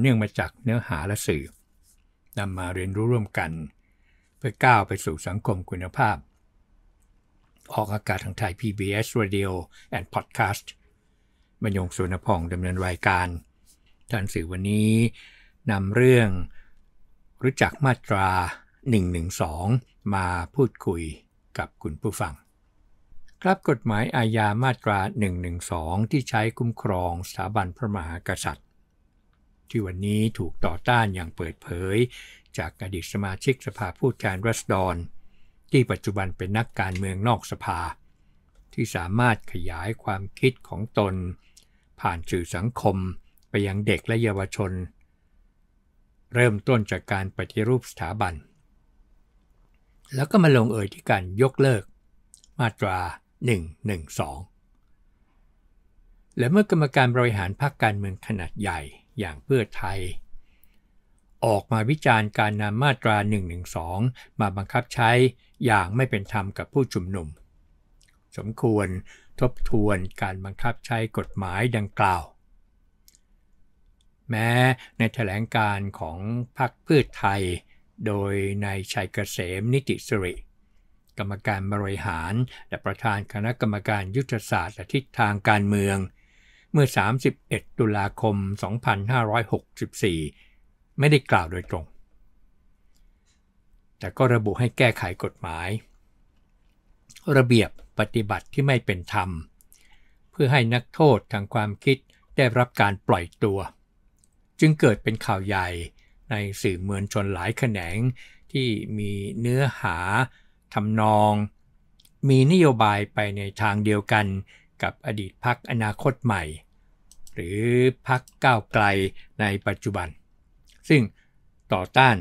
เนื่องมาจากเนื้อหาและสื่อนำมาเรียนรู้ร่วมกันเพื่อก้าวไปสู่สังคมคุณภาพ ออกอากาศทางไทย PBS Radio and Podcast บรรยงสุนพองดำเนินรายการ ท่านสื่อวันนี้นำเรื่อง รู้จักมาตรา 112 มาพูดคุยกับคุณผู้ฟัง ครับกฎหมายอาญามาตรา 112 ที่ใช้คุ้มครองสถาบันพระมหากษัตริย์ที่วันนี้ถูกต่อต้านอย่างเปิดเผยจากอดีตสมาชิกสภาผู้แทนรัศดรที่ปัจจุบันเป็นนักการเมืองนอกสภา ที่สามารถขยายความคิดของตน ผ่านสื่อสังคมไปยังเด็กและเยาวชน เริ่มต้นจากการปฏิรูปสถาบัน แล้วก็มาลงเอยที่การยกเลิก มาตรา 112 และเมื่อกรรมการบริหารพรรคการเมืองขนาดใหญ่อย่างเพื่อไทย ออกมาวิจารณ์การนำมาตรา1นึมาบังคับใช้อย่างไม่เป็นธรรมกับผู้ชุมนุม สมควรทบทวนการบังคับใช้กฎหมายดังกล่าว แม้ในแถลงการของพรรคเพื่อไทย โดยนายชัยเกษมนิติสิริ กรรมการบริหารและประธานคณะกรรมการยุทธศาสตร์และทิศทางการเมืองมื่อ 31 ตุลาคม 2564 ไม่ได้กล่าวโดยตรง แต่ก็ระบุให้แก้ไขกฎหมาย ระเบียบปฏิบัติที่ไม่เป็นธรรม เพื่อให้นักโทษทางความคิดได้รับการปล่อยตัว จึงเกิดเป็นข่าวใหญ่ในสื่อมวลชนหลายแขนงที่มีเนื้อหาทำนอง มีนโยบายไปในทางเดียวกันกับอดีตพักอนาคตใหม่หรือพรรคก้าวไกลในปัจจุบัน ซึ่งต่อต้าน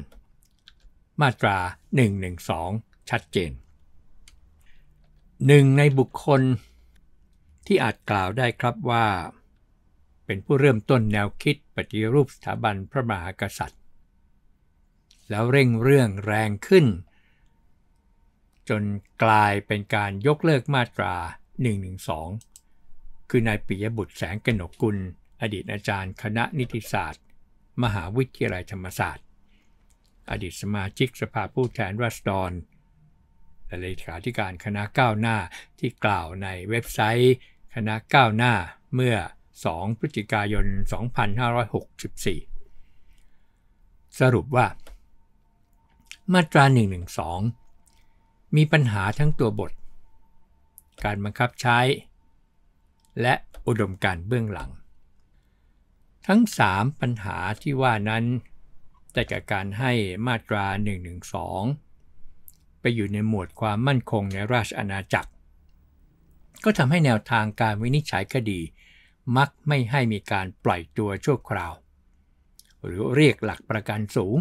มาตรา 112 ชัดเจนหนึ่งในบุคคลที่อาจกล่าวได้ครับว่า เป็นผู้เริ่มต้นแนวคิดปฏิรูปสถาบันพระมหากษัตริย์ แล้วเร่งเรื่องแรงขึ้น จนกลายเป็นการยกเลิกมาตรา 112คือนายปิยบุตรแสงกนกกุล อดีตอาจารย์ คณะนิติศาสตร์ มหาวิทยาลัยธรรมศาสตร์ อดีตสมาชิกสภาผู้แทนราษฎรและเลขาธิการคณะก้าวหน้าที่กล่าวในเว็บไซต์ คณะก้าวหน้าเมื่อ 2 พฤศจิกายน 2564 สรุปว่ามาตรา 112 มีปัญหาทั้งตัวบท การบังคับใช้และอุดมการเบื้องหลัง ทั้ง 3 ปัญหาที่ว่านั้นจะจากการให้มาตรา1นึไปอยู่ในหมวดความมั่นคงในราชอาณาจักร ก็ทำให้แนวทางการวินิจฉัยคดี มักไม่ให้มีการปล่อยตัวชั่วคราว หรือเรียกหลักประกันสูง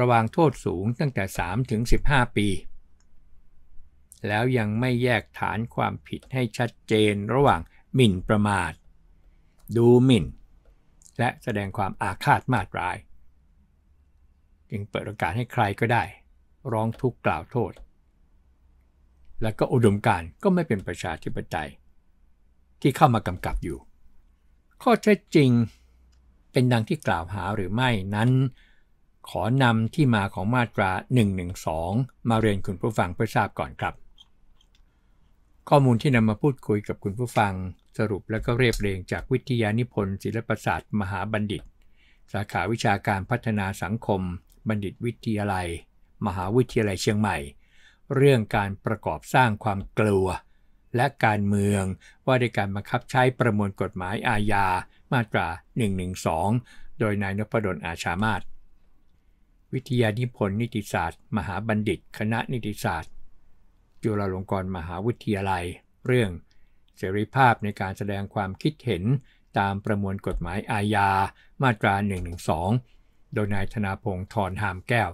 ระวางโทษสูงตั้งแต่ 3 ถึง 15 ปีแล้วยังไม่แยกฐานความผิดให้ชัดเจนระหว่างหมิ่นประมาท ดูหมิ่น และแสดงความอาฆาตมาตราย จึงเปิดโอกาสให้ใครก็ได้ ร้องทุกข์กล่าวโทษ และก็อุดมการก็ไม่เป็นประชาธิปไตยที่เข้ามากำกับอยู่ ข้อเท็จจริงเป็นดังที่กล่าวหาหรือไม่นั้น ขอนำที่มาของมาตรา 112 มาเรียนคุณผู้ฟังเพื่อทราบก่อนครับข้อมูลที่นำมาพูดคุยกับคุณผู้ฟังสรุปและก็เรียบเรียงจากวิทยานิพนธ์ศิลปศาสตร์ มหาบัณฑิต สาขาวิชาการพัฒนาสังคม บัณฑิตวิทยาลัย มหาวิทยาลัยเชียงใหม่ เรื่องการประกอบสร้างความกลัว และการเมืองว่าด้วยการบังคับใช้ประมวลกฎหมายอาญามาตรา112 โดยนายนพดลอาชามาตวิทยานิพนธ์นิติศาสตร์ มหาบัณฑิต คณะนิติศาสตร์จุฬาลงกรณ์มหาวิทยาลัย เรื่องเสรีภาพในการแสดงความคิดเห็นตามประมวลกฎหมายอาญามาตรา 112 โดยนายธนาพงศ์ทรหามแก้ว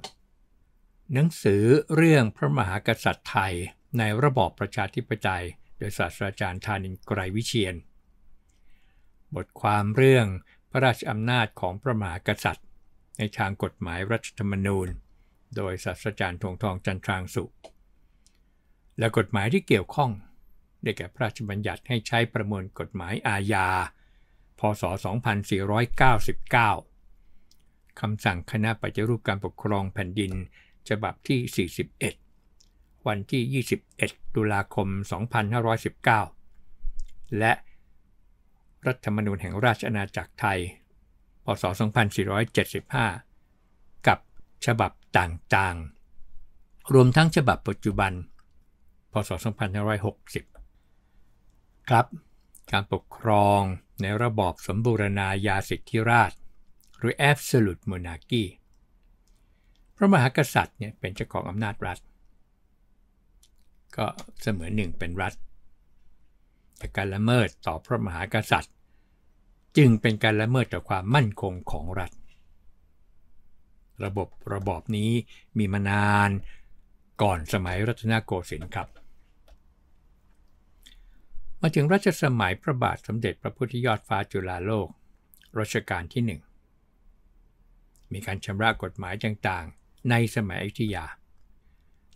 หนังสือเรื่องพระมหากษัตริย์ไทยในระบอบประชาธิปไตยโดยศาสตราจารย์ธานินไกรวิเชียนบทความเรื่องพระราชอำนาจของพระมหากษัตริย์ ในทางกฎหมายรัฐธรรมนูญ โดยศาสตราจารย์ทงทองจันทรางสุขและกฎหมายที่เกี่ยวข้องได้แก่พระราชบัญญัติให้ใช้ประมวลกฎหมายอาญา พศ 2499 คำสั่งคณะปฏิรูปการปกครองแผ่นดิน ฉบับที่ 41 วันที่ 21ตุลาคม 2519 และรัฐธรรมนูญแห่งราชอาณาจักรไทย พศ 2475 กับฉบับต่างๆ รวมทั้งฉบับปัจจุบันพศ2560 ครับ การปกครองในระบอบสมบูรณาญาสิทธิราช หรือ Absolute Monarchy พระมหากษัตริย์เนี่ยเป็นเจ้าของอำนาจรัฐ ก็เสมือนหนึ่งเป็นรัฐ แต่การละเมิดต่อพระมหากษัตริย์ จึงเป็นการละเมิดต่อความมั่นคงของรัฐ ระบบระบอบนี้มีมานานก่อนสมัยรัตนโกสินทร์ครับมาถึงรัชสมัยพระบาทสมเด็จพระพุทธยอดฟ้าจุฬาโลก รัชกาลที่หนึ่ง มีการชำระกฎหมายต่างๆในสมัยอุธยา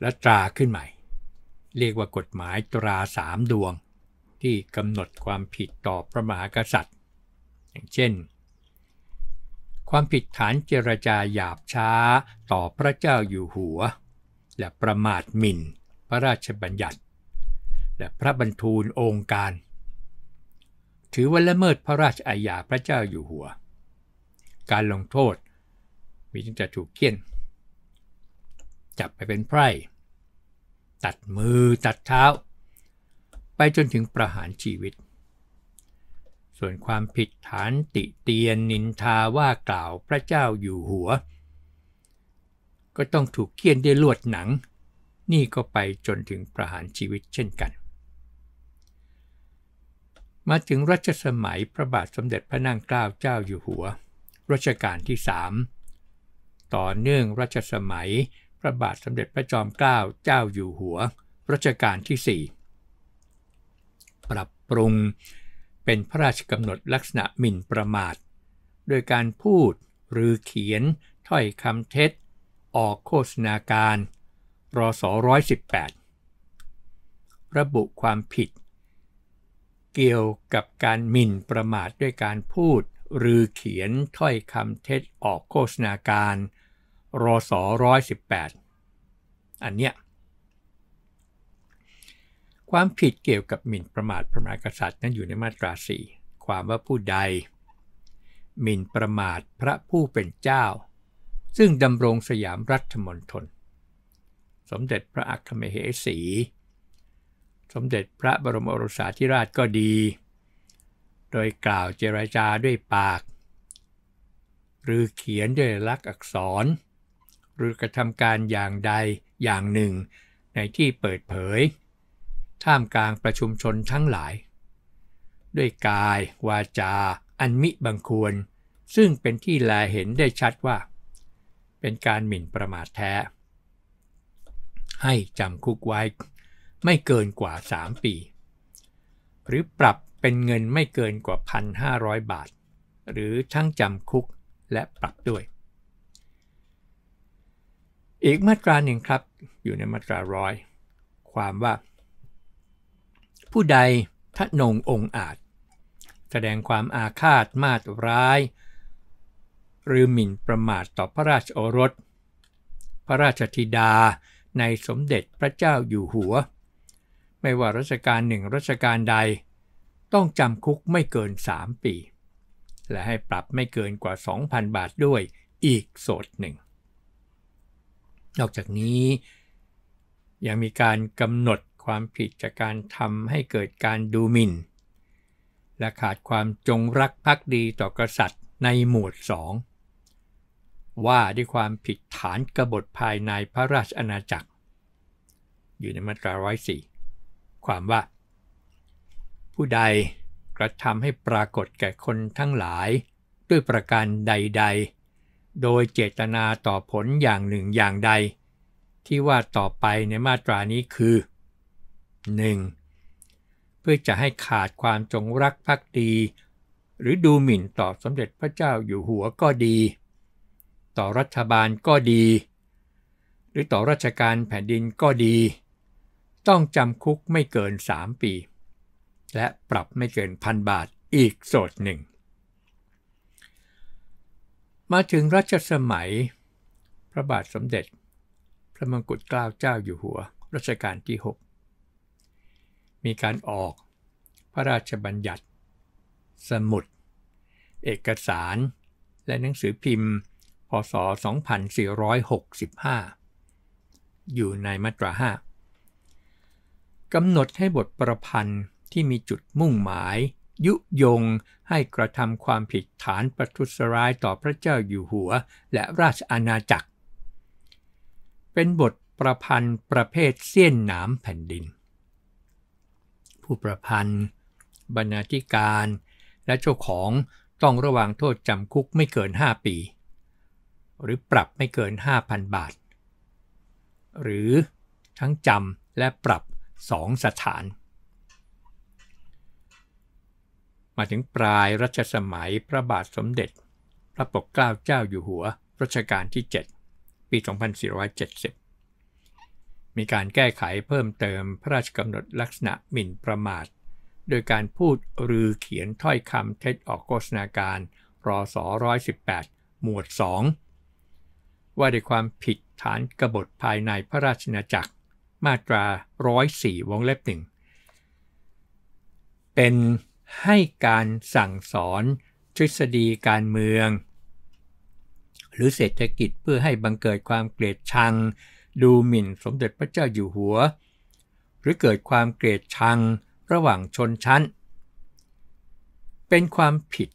และตราขึ้นใหม่ เรียกว่ากฎหมายตราสามดวง ที่กำหนดความผิดต่อพระมหากษัตริย์ อย่างเช่น ความผิดฐานเจรจาหยาบช้าต่อพระเจ้าอยู่หัว และประมาทหมิ่นพระราชบัญญัติและพระบรรทูลองค์การ ถือว่าละเมิดพระราชอาญาพระเจ้าอยู่หัว การลงโทษมีจึงจะถูกเคี่ยน จับไปเป็นไพร่ ตัดมือตัดเท้า ไปจนถึงประหารชีวิต ส่วนความผิดฐานติเตียนนินทาว่ากล่าวพระเจ้าอยู่หัว ก็ต้องถูกเคี่ยนด้วยลวดหนัง นี่ก็ไปจนถึงประหารชีวิตเช่นกันมาถึงรัชสมัยพระบาทสมเด็จพระนั่งเกล้าเจ้าอยู่หัว รัชกาลที่สามต่อเนื่องรัชสมัยพระบาทสมเด็จพระจอมเกล้าเจ้าอยู่หัวรัชกาลที่ 4 ปรับปรุงเป็นพระราชกำหนดลักษณะหมิ่นประมาท โดยการพูดหรือเขียนถ้อยคำเท็จ ออกโฆษณาการรศ118ระบุความผิดเกี่ยวกับการหมิ่นประมาทด้วยการพูด หรือเขียนถ้อยคำเท็จออกโฆษณาการรอสอร้อยสิบแปดอันเนี้ยความผิดเกี่ยวกับหมิ่นประมาทพระมหากษัตริย์นั้นอยู่ในมาตราสี่ความว่าผู้ใดหมิ่นประมาทพระผู้เป็นเจ้า ซึ่งดำรงสยามรัฐมนตรสมเด็จพระอัครมเหสีสมเด็จพระบรมโอรสาธิราชก็ดี โดยกล่าวเจรจาด้วยปาก หรือเขียนด้วยลักษณ์อักษร หรือกระทำการอย่างใดอย่างหนึ่งในที่เปิดเผย ท่ามกลางประชุมชนทั้งหลาย ด้วยกายวาจา อันมิบังควร ซึ่งเป็นที่แลเห็นได้ชัดว่า เป็นการหมิ่นประมาทแท้ ให้จำคุกไว้ไม่เกินกว่า 3 ปี หรือปรับเป็นเงินไม่เกินกว่า 1,500 บาท หรือทั้งจำคุกและปรับด้วย อีกมาตราหนึ่งครับ อยู่ในมาตราร้อยความว่า ผู้ใดทะนงองอาจ แสดงความอาฆาตมาตร้าย หรือหมิ่นประมาทต่อพระราชโอรส พระราชธิดาในสมเด็จพระเจ้าอยู่หัวไม่ว่ารัชกาลหนึ่งรัชกาลใด ต้องจำคุกไม่เกิน 3 ปี และให้ปรับไม่เกินกว่า 2,000 บาทด้วยอีกโสดหนึ่ง นอกจากนี้ ยังมีการกำหนดความผิดจากการทำให้เกิดการดูหมิน่นและขาดความจงรักภักดีต่อกษัตริย์ในหมวด2 ว่าด้วยความผิดฐานกบฏภายในพระราชอาณาจักร อยู่ในมาตราร้อยสี่ความว่า ผู้ใดกระทำให้ปรากฏแก่คนทั้งหลายด้วยประการใด ๆ โดยเจตนาต่อผลอย่างหนึ่งอย่างใด ที่ว่าต่อไปในมาตรานี้คือ 1. เพื่อจะให้ขาดความจงรักภักดี หรือดูหมิ่นต่อสมเด็จพระเจ้าอยู่หัวก็ดี ต่อรัฐบาลก็ดี หรือต่อราชการแผ่นดินก็ดีต้องจำคุกไม่เกิน 3 ปี และปรับไม่เกินพันบาทอีกโสดหนึ่ง มาถึงรัชสมัย พระบาทสมเด็จ พระมงกุฎเกล้าเจ้าอยู่หัวรัชกาลที่ 6 มีการออกพระราชบัญญัติ สมุด เอกสารและหนังสือพิมพ์พศ2465 อยู่ในมาตรา5กำหนดให้บทประพันธ์ที่มีจุดมุ่งหมาย ยุยงให้กระทำความผิดฐานประทุษร้ายต่อพระเจ้าอยู่หัวและราชอาณาจักร เป็นบทประพันธ์ประเภทเสี้ยนหนามแผ่นดิน ผู้ประพันธ์ บรรณาธิการและเจ้าของต้องระวังโทษจำคุกไม่เกิน 5 ปี หรือปรับไม่เกิน 5,000 บาท หรือทั้งจำและปรับสองสถาน มาถึงปลายรัชสมัยพระบาทสมเด็จพระปกเกล้าเจ้าอยู่หัวรัชกาลที่ 7 ปี 2470 มีการแก้ไขเพิ่มเติมพระราชกำหนดลักษณะหมิ่นประมาท โดยการพูดหรือเขียนถ้อยคำเท็จออกโฆษณาการรอบ118หมวด 2 ว่าด้วยความผิดฐานกบฏภายในพระราชนาจักรมาตรา 104 วงเล็บหนึ่ง เป็นให้การสั่งสอนทฤษฎีการเมือง หรือเศรษฐกิจเพื่อให้บังเกิดความเกลียดชัง ดูหมิ่นสมเด็จพระเจ้าอยู่หัว หรือเกิดความเกลียดชังระหว่างชนชั้น เป็นความผิด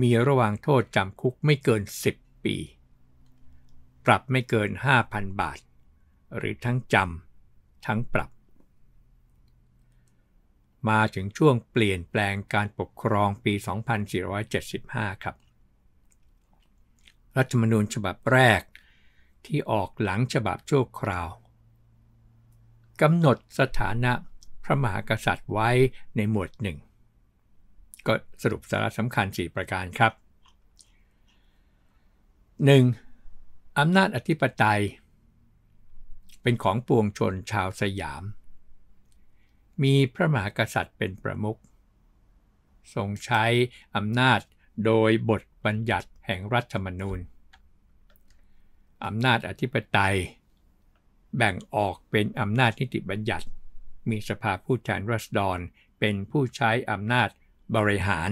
มีระหว่างโทษจำคุกไม่เกิน 10 ปี ปรับไม่เกิน 5,000 บาทหรือทั้งจำทั้งปรับ มาถึงช่วงเปลี่ยนแปลงการปกครองปี 2475ครับรัฐธรรมนูญฉบับแรกที่ออกหลังฉบับชั่วคราวกำหนดสถานะพระมหากษัตริย์ไว้ในหมวดหนึ่งก็สรุปสาระสำคัญ 4 ประการครับ 1. อำนาจอธิปไตยเป็นของปวงชนชาวสยาม มีพระมหากษัตริย์เป็นประมุข ทรงใช้อำนาจโดยบทบัญญัติแห่งรัฐธรรมนูญอำนาจอธิปไตย แบ่งออกเป็นอำนาจนิติบัญญัติ มีสภาผู้แทนราษฎรเป็นผู้ใช้อำนาจบริหาร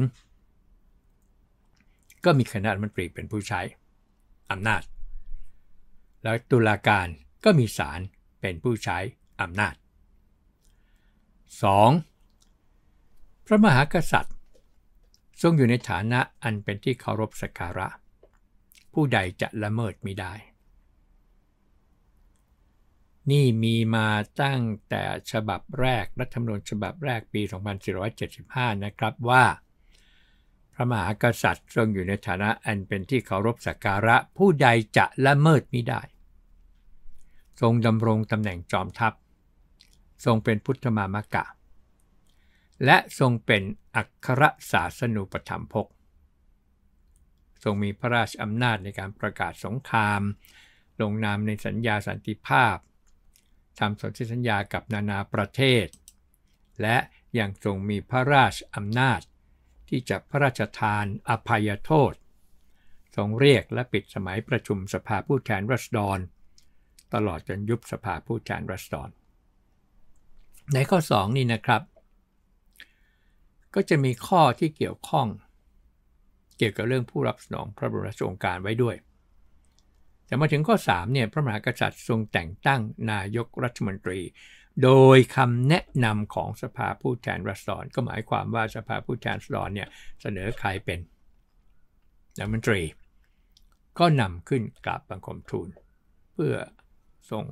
ก็มีคณะรัฐมนตรีเป็นผู้ใช้อำนาจ แล้วตุลาการก็มีศาลเป็นผู้ใช้อำนาจ 2. พระมหากษัตริย์ทรงอยู่ในฐานะอันเป็นที่เคารพสักการะ ผู้ใดจะละเมิดไม่ได้ นี่มีมาตั้งแต่ฉบับแรกรัฐธรรมนูญฉบับแรกปี 2475 นะครับว่า พระมหากษัตริย์ทรงอยู่ในฐานะอันเป็นที่เคารพสักการะผู้ใดจะละเมิดมิได้ทรงดำรงตำแหน่งจอมทัพ ทรงเป็นพุทธมามกะ และทรงเป็นอัครศาสนูปถัมภก ทรงมีพระราชอำนาจในการประกาศสงคราม ลงนามในสัญญาสันติภาพทำสนธิสัญญากับนานาประเทศ และยังทรงมีพระราชอำนาจ ที่จะพระราชทานอภัยโทษทรงเรียกและปิดสมัยประชุมสภาผู้แทนราษฎรตลอดจนยุบสภาผู้แทนรัศดรในข้อ 2 นี่นะครับ ก็จะมีข้อที่เกี่ยวข้อง เกี่ยวกับเรื่องผู้รับสนองพระบรมราชโองการไว้ด้วย แต่มาถึงข้อ3เนี่ยพระมหากษัตริย์ทรงแต่งตั้งนายกรัฐมนตรี โดยคำแนะนำของสภาผู้แทนรัศดรก็หมายความว่าสภาผู้แทนรัศดรเนี่ยเสนอใครเป็นรัฐมนตรีก็นำขึ้นกราบบังคมทูลเพื่อทรง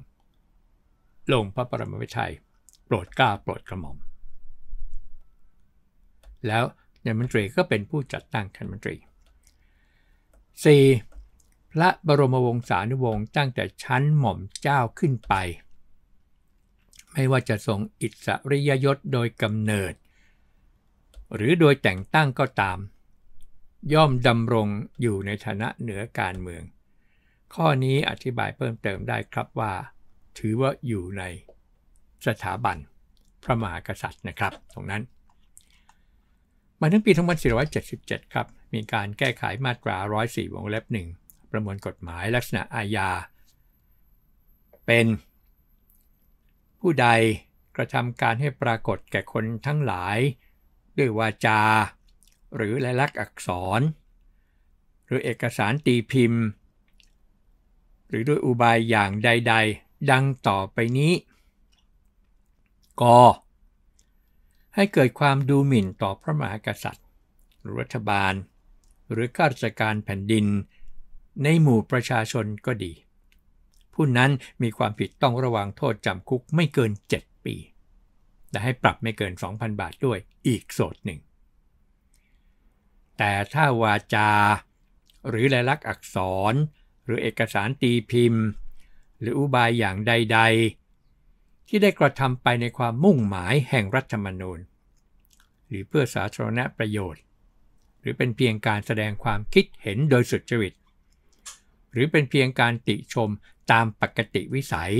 ลงพระปรมวิชัยโปรดกล้าโปรดกระหม่อม แล้วนายมนตรีก็เป็นผู้จัดตั้งคณะมนตรี 4. พระบรมวงศานุวงศ์ตั้งแต่ชั้นหม่อมเจ้าขึ้นไป ไม่ว่าจะทรงอิสริยยศโดยกำเนิด หรือโดยแต่งตั้งก็ตาม ย่อมดำรงอยู่ในฐานะเหนือการเมืองข้อนี้อธิบายเพิ่มเติมได้ครับว่า ถือว่าอยู่ในสถาบันพระมหากษัตริย์นะครับ ตรงนั้น มาถึงปี2477 ครับ มีการแก้ไขมาตรา104วงเล็บ1ประมวลกฎหมายลักษณะอาญา เป็น ผู้ใดกระทำการให้ปรากฏแก่คนทั้งหลาย ด้วยวาจา หรือลายลักษณ์อักษร หรือเอกสารตีพิมพ์หรือด้วยอุบายอย่างใด ๆ ดังต่อไปนี้ ก ให้เกิดความดูหมิ่นต่อพระมหากษัตริย์รรัฐบาล หรือข้าราชการแผ่นดิน ในหมู่ประชาชนก็ดี ผู้นั้นมีความผิดต้องระวังโทษจำคุกไม่เกิน 7 ปีและให้ปรับไม่เกิน 2,000 บาทด้วยอีกโสดหนึ่ง แต่ถ้าวาจาหรือลายลักษณ์อักษรรือเอกสารตีพิมพ์ หรืออุบายอย่างใดๆ ที่ได้กระทำไปในความมุ่งหมายแห่งรัฐธรรมนูญ หรือเพื่อสาธารณประโยชน์ หรือเป็นเพียงการแสดงความคิดเห็นโดยสุจริต หรือเป็นเพียงการติชมตามปกติวิสัย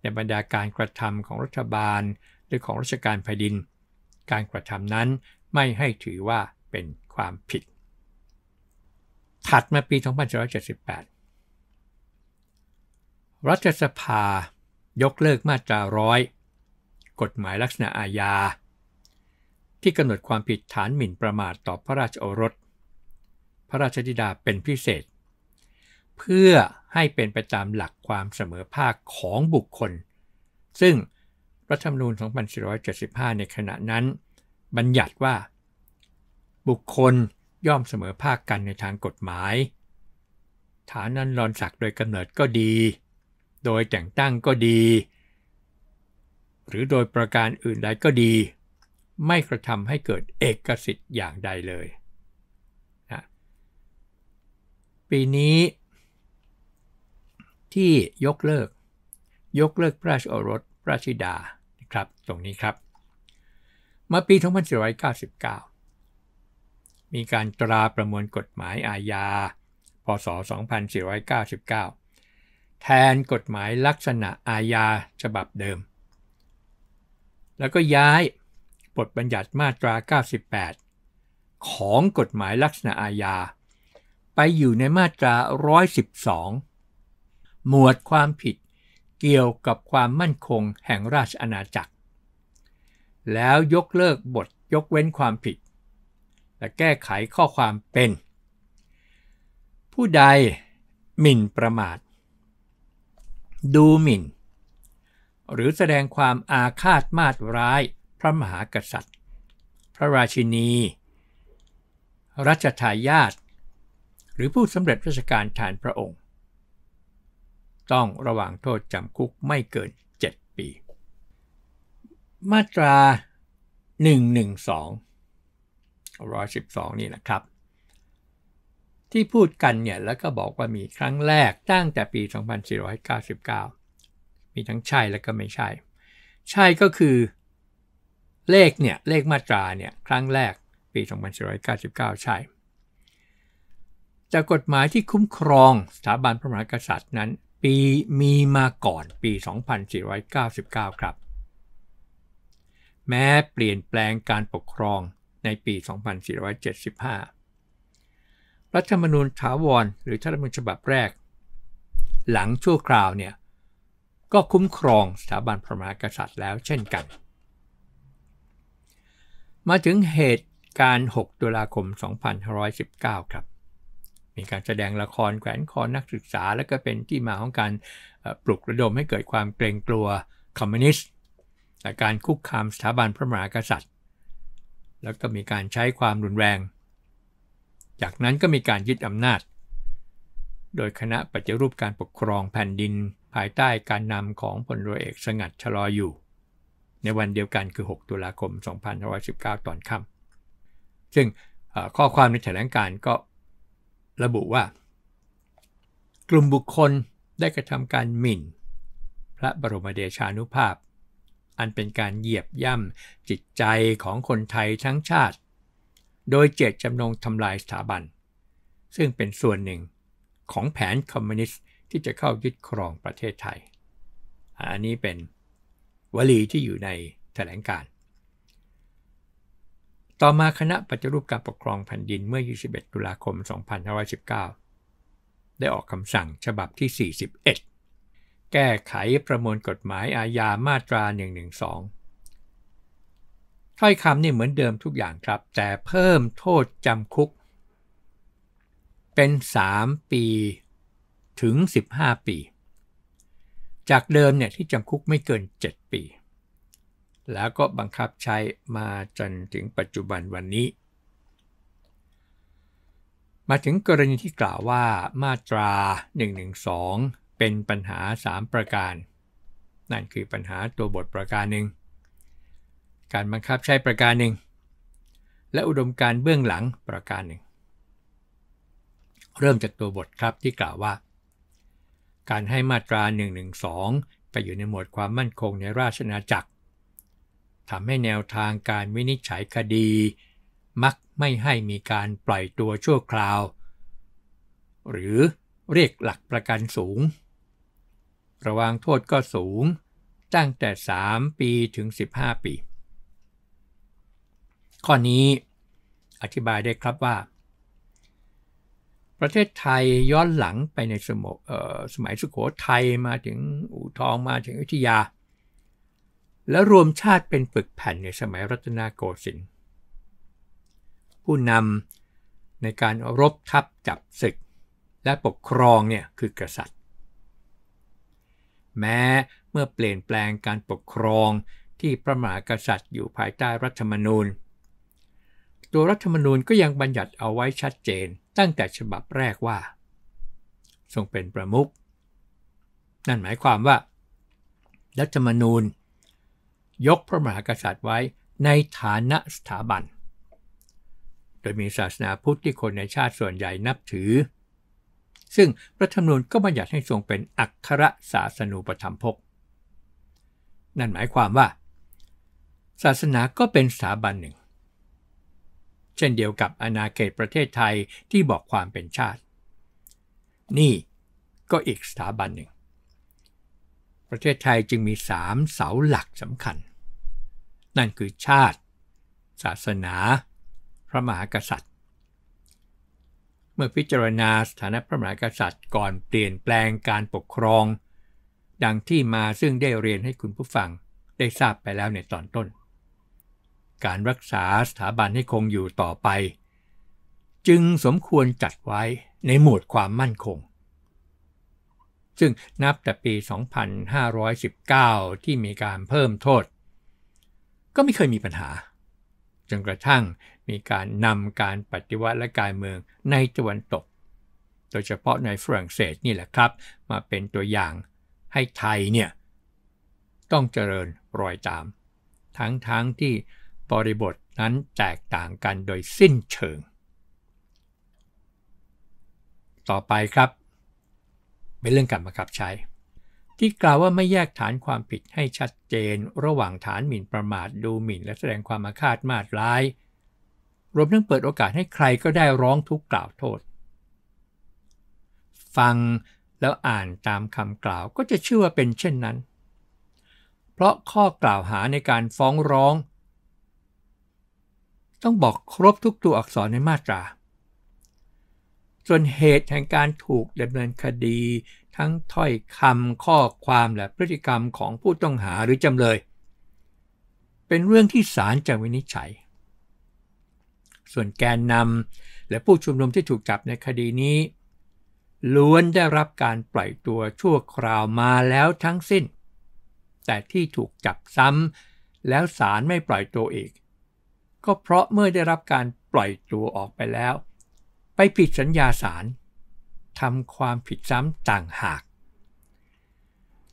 ในบรรดาการกระทำของรัฐบาลหรือของราชการแผ่นดิน การกระทำนั้นไม่ให้ถือว่าเป็นความผิดถัดมาปี2778 รัฐสภายกเลิกมาตราร้อยกฎหมายลักษณะอาญา ที่กำหนดความผิดฐานหมิ่นประมาทต่อพระราชโอรส พระราชธิดาเป็นพิเศษ เพื่อให้เป็นไปตามหลักความเสมอภาคของบุคคล ซึ่งรัฐธรรมนูญ 2475 ในขณะนั้น บัญญัติว่า บุคคลย่อมเสมอภาคกันในทางกฎหมาย ฐานันรอนศักดโดยกำเนิดก็ดี โดยแต่งตั้งก็ดี หรือโดยประการอื่นใดก็ดี ไม่กระทำให้เกิดเอกสิทธิ์อย่างใดเลยนะปีนี้ ที่ยกเลิกยกเลิกพระราชโอรสพระราชิดานะครับตรงนี้ครับมาปี2499มีการตราประมวลกฎหมายอาญา พศ 2499 แทนกฎหมายลักษณะอาญาฉบับเดิม แล้วก็ย้ายบทบัญญัติมาตรา 98 ของกฎหมายลักษณะอาญาไปอยู่ในมาตรา 112 หมวดความผิดเกี่ยวกับความมั่นคงแห่งราชอาณาจักร แล้วยกเลิกบทยกเว้นความผิดและแก้ไขข้อความเป็น ผู้ใดหมิ่นประมาทดูหมิ่น หรือแสดงความอาฆาตมาตร้าย พระมหากษัตริย์ พระราชินีรัชทายาทหรือผู้สำเร็จราชการแทนพระองค์ ต้องระวังโทษจำคุกไม่เกิน 7 ปี มาตรา 112 2 1 2นี่นะครับที่พูดกันเนี่ยแล้วก็บอกว่ามีครั้งแรกตั้งแต่ปี 2499 มีทั้งใช่แล้วก็ไม่ใช่ ใช่ก็คือเลขเนี่ยเลขมาตราเนี่ยครั้งแรกปี 2499 ใช่ จากกฎหมายที่คุ้มครองสถาบันพระมหากษัตริย์นั้น ปีมีมาก่อนปี 2499 ครับ แม้เปลี่ยนแปลงการปกครองในปี 2475 รัฐธรรมนูญถาวร หรือรัฐธรรมนูญฉบับแรก หลังชั่วคราวเนี่ยก็คุ้มครองสถาบันพระมหากษัตริย์แล้วเช่นกัน มาถึงเหตุการณ์ 6 ตุลาคม 2519 ครับ มีการแสดงละครแขวนคอ นักศึกษา และก็เป็นที่มาของการปลุกระดมให้เกิดความเกรงกลัว คอมมิวนิสต์ และการคุกคามสถาบันพระมหากษัตริย์แล้วก็มีการใช้ความรุนแรง จากนั้นก็มีการยึดอำนาจ โดยคณะปฏิรูปการปกครองแผ่นดินภายใต้การนำของพลรเอก สงัดชลออยู่ ในวันเดียวกันคือ 6 ตุลาคม 2519 ตอนค่ำซึ่งข้อความในแถลงการก็ระบุว่า กลุ่มบุคคลได้กระทำการหมิ่น พระบรมเดชานุภาพอันเป็นการเหยียบย่ำจิตใจของคนไทยทั้งชาติ โดยเจตจำนงทำลายสถาบัน ซึ่งเป็นส่วนหนึ่งของแผนคอมมิวนิสต์ที่จะเข้ายึดครองประเทศไทย อันนี้เป็นวลีที่อยู่ในแถลงการ ต่อมาคณะปฏิรูปการปกครองแผ่นดินเมื่อ 21 ตุลาคม 2519 ได้ออกคำสั่งฉบับที่ 41แก้ไขประมวลกฎหมายอาญามาตรา1นึถ้อยคำนี่เหมือนเดิมทุกอย่างครับ แต่เพิ่มโทษจำคุก เป็น 3 ปี ถึง 15 ปี จากเดิมเนี่ยที่จำคุกไม่เกิน 7 ปี แล้วก็บังคับใช้มาจนถึงปัจจุบันวันนี้ มาถึงกรณีที่กล่าวว่ามาตรา 112เป็นปัญหา 3 ประการ นั่นคือปัญหาตัวบทประการหนึ่ง การบังคับใช้ประการหนึ่ง และอุดมการเบื้องหลังประการหนึ่ง เริ่มจากตัวบทครับที่กล่าวว่า การให้มาตรา1นึไปอยู่ในหมวดความมั่นคงในราชนาจักรทำให้แนวทางการวินิจฉัยคดี มักไม่ให้มีการปล่อยตัวชั่วคราว หรือเรียกหลักประกันสูงระวางโทษก็สูง ตั้งแต่ 3 ปี ถึง 15 ปี ข้อนี้อธิบายได้ครับว่า ประเทศไทยย้อนหลังไปในสมสมัยสุขโขทัยมาถึงอู่ทอง มาถึงอุทยา และรวมชาติเป็นปึกแผ่นในสมัยรัตนโกสินทร์ผู้นำในการรบทับจับศึก และปกครองเนี่ยคือกษัตริย์แม้เมื่อเปลี่ยนแปลงการปกครองที่พระมหากษัตริย์อยู่ภายใต้รัฐธรรมนูญ ตัวรัฐธรรมนูญก็ยังบัญญัติเอาไว้ชัดเจนตั้งแต่ฉบับแรกว่า ทรงเป็นประมุขนั่นหมายความว่า รัฐธรรมนูญ ยกพระมหากษัตริย์ไว้ในฐานะสถาบัน โดยมีศาสนาพุทธที่คนในชาติส่วนใหญ่นับถือซึ่งรัฐธรรมนูญก็บัญญัติให้ทรงเป็นอัครศาสนูปรรมภก นั่นหมายความว่า ศาสนาก็เป็นสถาบันหนึ่ง เช่นเดียวกับอาณาเขตประเทศไทยที่บอกความเป็นชาติ นี่ ก็อีกสถาบันหนึ่ง ประเทศไทยจึงมีสามเสาหลักสำคัญ นั่นคือชาติ ศาสนา พระมหากษัตริย์เมื่อพิจารณาสถานะพระมหากษัตริย์ก่อนเปลี่ยนแปลงการปกครอง ดังที่มาซึ่งได้เรียนให้คุณผู้ฟังได้ทราบไปแล้วในตอนต้น การรักษาสถาบันให้คงอยู่ต่อไป จึงสมควรจัดไว้ในหมวดความมั่นคง ซึ่งนับแต่ปี 2519 ที่มีการเพิ่มโทษ ก็ไม่เคยมีปัญหาจนกระทั่งมีการนำการปฏิวัติและการเมืองในตะวันตก โดยเฉพาะในฝรั่งเศสนี่แหละครับ มาเป็นตัวอย่างให้ไทยเนี่ยต้องเจริญรอยตาม ทั้งๆทที่บริบทนั้นแตกต่างกันโดยสิ้นเชิง ต่อไปครับ เป็นเรื่องการบังคับใช้ที่กล่าวว่าไม่แยกฐานความผิดให้ชัดเจนระหว่างฐานหมิ่นประมาทดูหมิ่นและแสดงความอาฆาตมาดร้ายรวมทั้งเปิดโอกาสให้ใครก็ได้ร้องทุกข์กล่าวโทษ ฟังแล้วอ่านตามคำกล่าวก็จะเชื่อว่าเป็นเช่นนั้น เพราะข้อกล่าวหาในการฟ้องร้อง ต้องบอกครบทุกตัวอักษรในมาตรา ส่วนเหตุแห่งการถูกดำเนินคดีทั้งถ้อยคำข้อความและพฤติกรรมของผู้ต้องหาหรือจำเลย เป็นเรื่องที่ศาลจะวินิจฉัยส่วนแกนนำและผู้ชุมนุมที่ถูกจับในคดีนี้ ล้วนได้รับการปล่อยตัวชั่วคราวมาแล้วทั้งสิ้น แต่ที่ถูกจับซ้ำแล้วศาลไม่ปล่อยตัวอีก ก็เพราะเมื่อได้รับการปล่อยตัวออกไปแล้ว ไปผิดสัญญาศาลทำความผิดซ้ำต่างหาก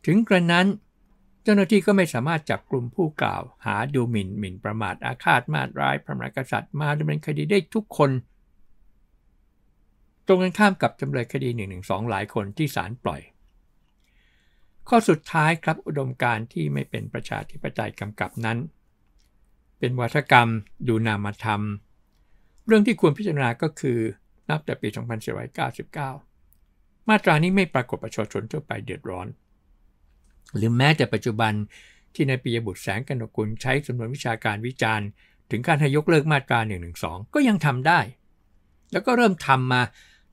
ถึงกระนั้นจ้าหน้าที่ก็ไม่สามารถจับกลุ่มผู้กล่าว หาดูหมิ่น หมิ่นประมาทอาฆาตมาตร้ายพระมหากษัตริย์ มาดำเนินคดีได้ทุกคน ตรงกันข้ามกับจำเลยคดี1นึหลายคนที่ศาลปล่อย ข้อสุดท้ายครับอุดมการที่ไม่เป็นประชาธิปไตยกำกับนั้น เป็นวัฒกรรมดูนามธรรม เรื่องที่ควรพิจารณาก็คือนับแต่ปี2499มาตรานี้ไม่ปรากฏประชาชนทั่วไปเดือดร้อนหรือแม้แต่ปัจจุบันที่นายปียบุตรแสงกนกุลใช้สำนวนวิชาการวิจารณ์ถึงการให้ยกเลิกมาตรา1นึก็ยังทำได้ แล้วก็เริ่มทำมา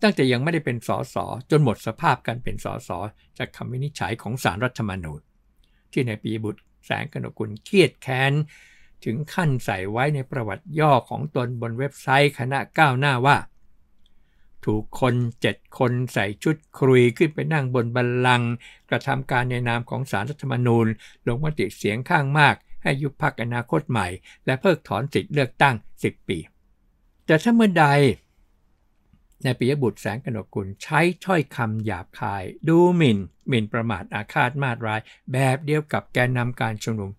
ตั้งแต่ยังไม่ได้เป็นสสจนหมดสภาพการเป็นสสจากคำวินิจฉัยของสารรัฐธรรมนูญที่นายปียบุตร แสงกนกุลเครียดแค้น ถึงขั้นใส่ไว้ในประวัติย่อของตนบนเว็บไซต์คณะก้าวหน้าว่าถูกคนเจ็ดคนใส่ชุดครุย ขึ้นไปนั่งบนบัลลังก์กระทำการในนามของสารรัฐธรรมนูญลงมติเสียงข้างมาก ให้ยุบพักอนาคตใหม่ และเพิกถอนสิทธิเลือกตั้ง 10 ปี แต่ถ้าเมื่อใดนายปิยบุตรแสงกนกกุลใช้ถ้อยคำหยาบคาย ดูหมิน่นหมิ่นประมาทอาฆาตมาตร้ายแบบเดียวกับแกนนำการชุมนุม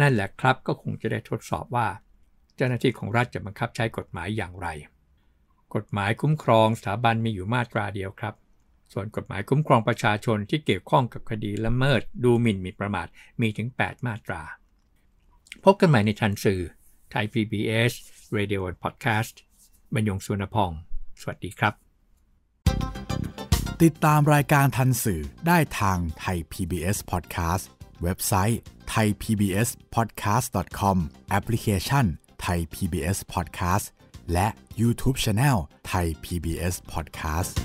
นั่นแหละครับก็คงจะได้ทดสอบว่า เจ้าหน้าที่ของรัฐจะบังคับใช้กฎหมายอย่างไรกฎหมายคุ้มครองสถาบันมีอยู่มาตราเดียวครับ ส่วนกฎหมายคุ้มครองประชาชนที่เกี่ยวข้องกับคดีละเมิดดูหมิ่นมีประมาทมีถึง 8 มาตรา พบกันใหม่ในทันสื่อไทย PBS Radio and Podcast บรรยงสุนพอง สวัสดีครับ ติดตามรายการทันสื่อได้ทางไทย PBS Podcast เว็บไซต์ thaipbspodcast.com แอปพลิเคชัน Thai PBS Podcast และ YouTube Chanel ไทย PBS Podcast